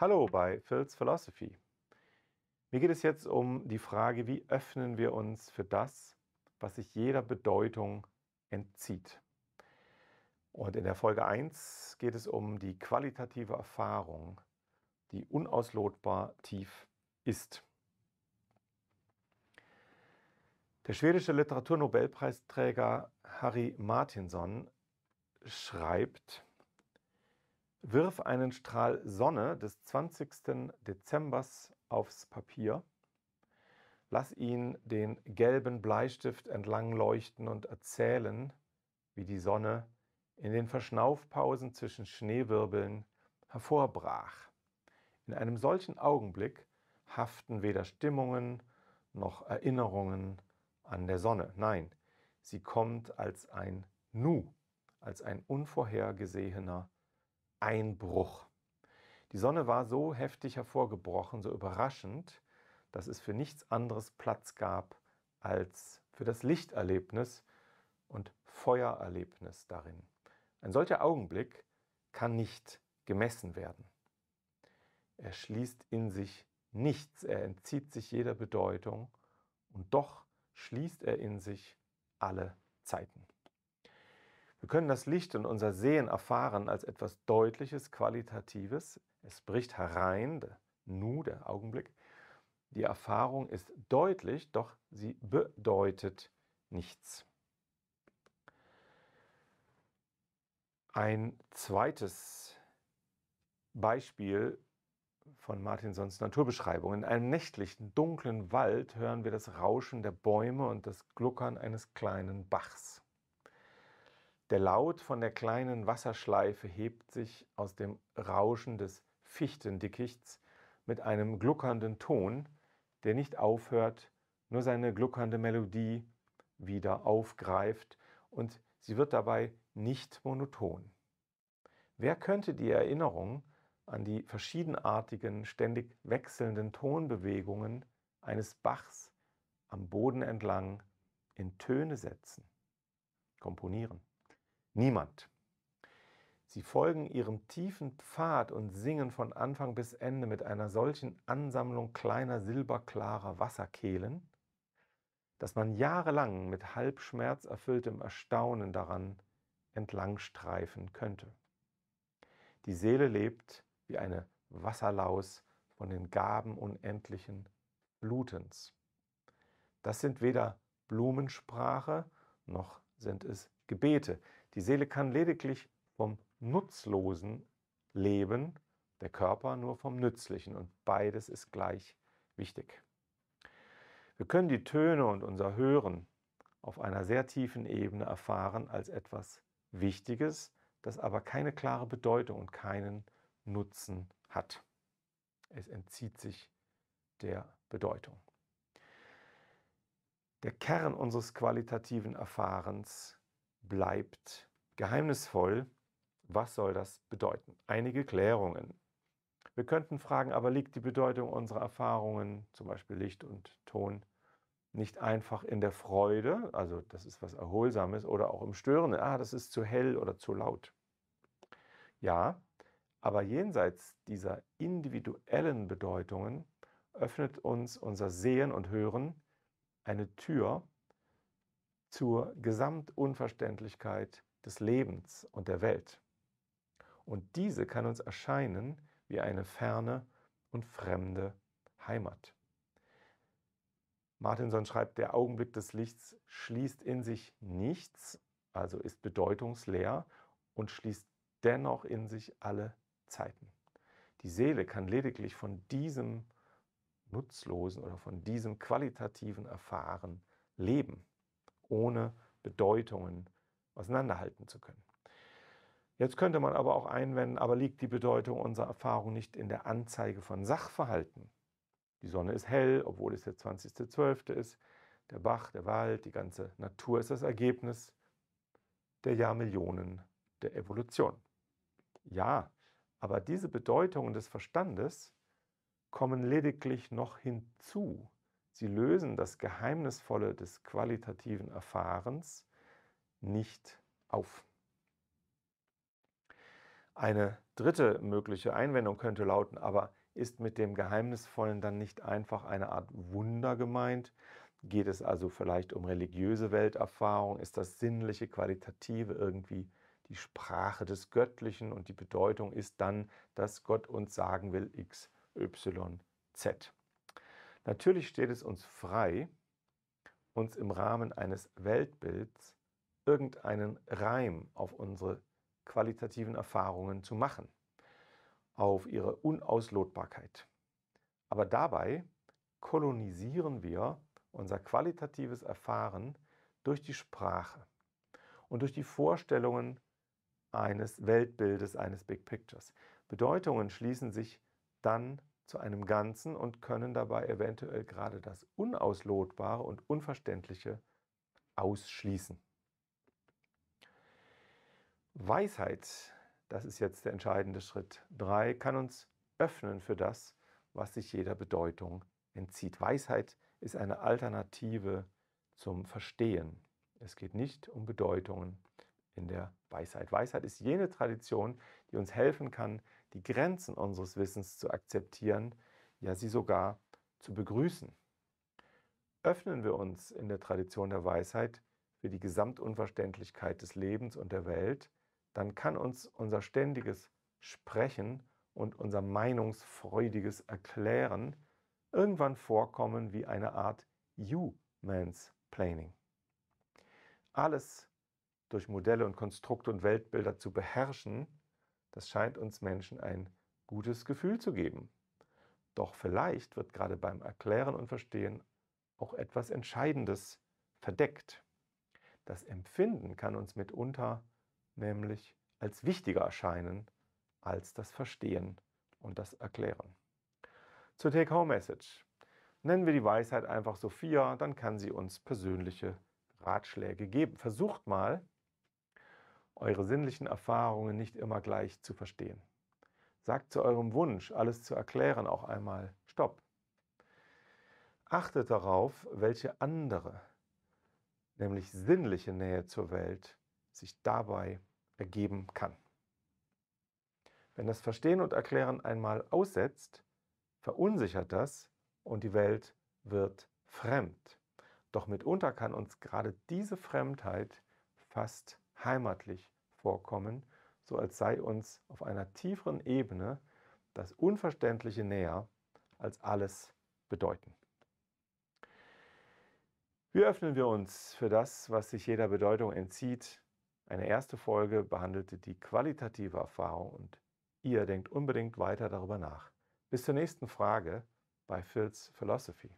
Hallo bei Phil's Philosophy. Mir geht es jetzt um die Frage, wie öffnen wir uns für das, was sich jeder Bedeutung entzieht. Und in der Folge 1 geht es um die qualitative Erfahrung, die unauslotbar tief ist. Der schwedische Literaturnobelpreisträger Harry Martinson schreibt, Wirf einen Strahl Sonne des 20. Dezembers aufs Papier. Lass ihn den gelben Bleistift entlang leuchten und erzählen, wie die Sonne in den Verschnaufpausen zwischen Schneewirbeln hervorbrach. In einem solchen Augenblick haften weder Stimmungen noch Erinnerungen an der Sonne. Nein, sie kommt als ein Nu, als ein unvorhergesehener Einbruch. Die Sonne war so heftig hervorgebrochen, so überraschend, dass es für nichts anderes Platz gab als für das Lichterlebnis und Feuererlebnis darin. Ein solcher Augenblick kann nicht gemessen werden. Er schließt in sich nichts, er entzieht sich jeder Bedeutung und doch schließt er in sich alle Zeiten. Wir können das Licht und unser Sehen erfahren als etwas Deutliches, Qualitatives. Es bricht herein, der Nu, der Augenblick. Die Erfahrung ist deutlich, doch sie bedeutet nichts. Ein zweites Beispiel von Martinsons Naturbeschreibung. In einem nächtlichen, dunklen Wald hören wir das Rauschen der Bäume und das Gluckern eines kleinen Bachs. Der Laut von der kleinen Wasserschleife hebt sich aus dem Rauschen des Fichtendickichts mit einem gluckernden Ton, der nicht aufhört, nur seine gluckernde Melodie wieder aufgreift und sie wird dabei nicht monoton. Wer könnte die Erinnerung an die verschiedenartigen, ständig wechselnden Tonbewegungen eines Bachs am Boden entlang in Töne setzen, komponieren? Niemand. Sie folgen ihrem tiefen Pfad und singen von Anfang bis Ende mit einer solchen Ansammlung kleiner silberklarer Wasserkehlen, dass man jahrelang mit halb schmerzerfülltem Erstaunen daran entlangstreifen könnte. Die Seele lebt wie eine Wasserlaus von den Gaben unendlichen Blutens. Das sind weder Blumensprache noch sind es Gebete. Die Seele kann lediglich vom Nutzlosen leben, der Körper nur vom Nützlichen und beides ist gleich wichtig. Wir können die Töne und unser Hören auf einer sehr tiefen Ebene erfahren als etwas Wichtiges, das aber keine klare Bedeutung und keinen Nutzen hat. Es entzieht sich der Bedeutung. Der Kern unseres qualitativen Erfahrens bleibt Geheimnisvoll, was soll das bedeuten? Einige Klärungen. Wir könnten fragen, aber liegt die Bedeutung unserer Erfahrungen, zum Beispiel Licht und Ton, nicht einfach in der Freude, also das ist was Erholsames, oder auch im Störenden, ah, das ist zu hell oder zu laut. Ja, aber jenseits dieser individuellen Bedeutungen öffnet uns unser Sehen und Hören eine Tür zur Gesamtunverständlichkeit des Lebens und der Welt. Und diese kann uns erscheinen wie eine ferne und fremde Heimat. Martinson schreibt, der Augenblick des Lichts schließt in sich nichts, also ist bedeutungsleer und schließt dennoch in sich alle Zeiten. Die Seele kann lediglich von diesem nutzlosen oder von diesem qualitativen Erfahren leben, ohne Bedeutungen zu auseinanderhalten zu können. Jetzt könnte man aber auch einwenden, aber liegt die Bedeutung unserer Erfahrung nicht in der Anzeige von Sachverhalten? Die Sonne ist hell, obwohl es der 20.12. ist. Der Bach, der Wald, die ganze Natur ist das Ergebnis der Jahrmillionen der Evolution. Ja, aber diese Bedeutungen des Verstandes kommen lediglich noch hinzu. Sie lösen das Geheimnisvolle des qualitativen Erfahrens nicht auf. Eine dritte mögliche Einwendung könnte lauten, aber ist mit dem Geheimnisvollen dann nicht einfach eine Art Wunder gemeint? Geht es also vielleicht um religiöse Welterfahrung? Ist das sinnliche, qualitative irgendwie die Sprache des Göttlichen und die Bedeutung ist dann, dass Gott uns sagen will X, Y, Z. Natürlich steht es uns frei, uns im Rahmen eines Weltbilds irgendeinen Reim auf unsere qualitativen Erfahrungen zu machen, auf ihre Unauslotbarkeit. Aber dabei kolonisieren wir unser qualitatives Erfahren durch die Sprache und durch die Vorstellungen eines Weltbildes, eines Big Pictures. Bedeutungen schließen sich dann zu einem Ganzen und können dabei eventuell gerade das Unauslotbare und Unverständliche ausschließen. Weisheit, das ist jetzt der entscheidende Schritt. 3, kann uns öffnen für das, was sich jeder Bedeutung entzieht. Weisheit ist eine Alternative zum Verstehen. Es geht nicht um Bedeutungen in der Weisheit. Weisheit ist jene Tradition, die uns helfen kann, die Grenzen unseres Wissens zu akzeptieren, ja sie sogar zu begrüßen. Öffnen wir uns in der Tradition der Weisheit für die Gesamtunverständlichkeit des Lebens und der Welt, dann kann uns unser ständiges Sprechen und unser meinungsfreudiges Erklären irgendwann vorkommen wie eine Art You-Mansplaining. mans Alles durch Modelle und Konstrukte und Weltbilder zu beherrschen, das scheint uns Menschen ein gutes Gefühl zu geben. Doch vielleicht wird gerade beim Erklären und Verstehen auch etwas Entscheidendes verdeckt. Das Empfinden kann uns mitunter nämlich als wichtiger erscheinen als das Verstehen und das Erklären. Zur Take-Home-Message. Nennen wir die Weisheit einfach Sophia, dann kann sie uns persönliche Ratschläge geben. Versucht mal, eure sinnlichen Erfahrungen nicht immer gleich zu verstehen. Sagt zu eurem Wunsch, alles zu erklären, auch einmal Stopp. Achtet darauf, welche andere, nämlich sinnliche Nähe zur Welt sich dabei ergeben kann. Wenn das Verstehen und Erklären einmal aussetzt, verunsichert das und die Welt wird fremd. Doch mitunter kann uns gerade diese Fremdheit fast heimatlich vorkommen, so als sei uns auf einer tieferen Ebene das Unverständliche näher als alles bedeuten. Wie öffnen wir uns für das, was sich jeder Bedeutung entzieht, eine erste Folge behandelte die qualitative Erfahrung und ihr denkt unbedingt weiter darüber nach. Bis zur nächsten Frage bei Phil's Philosophy.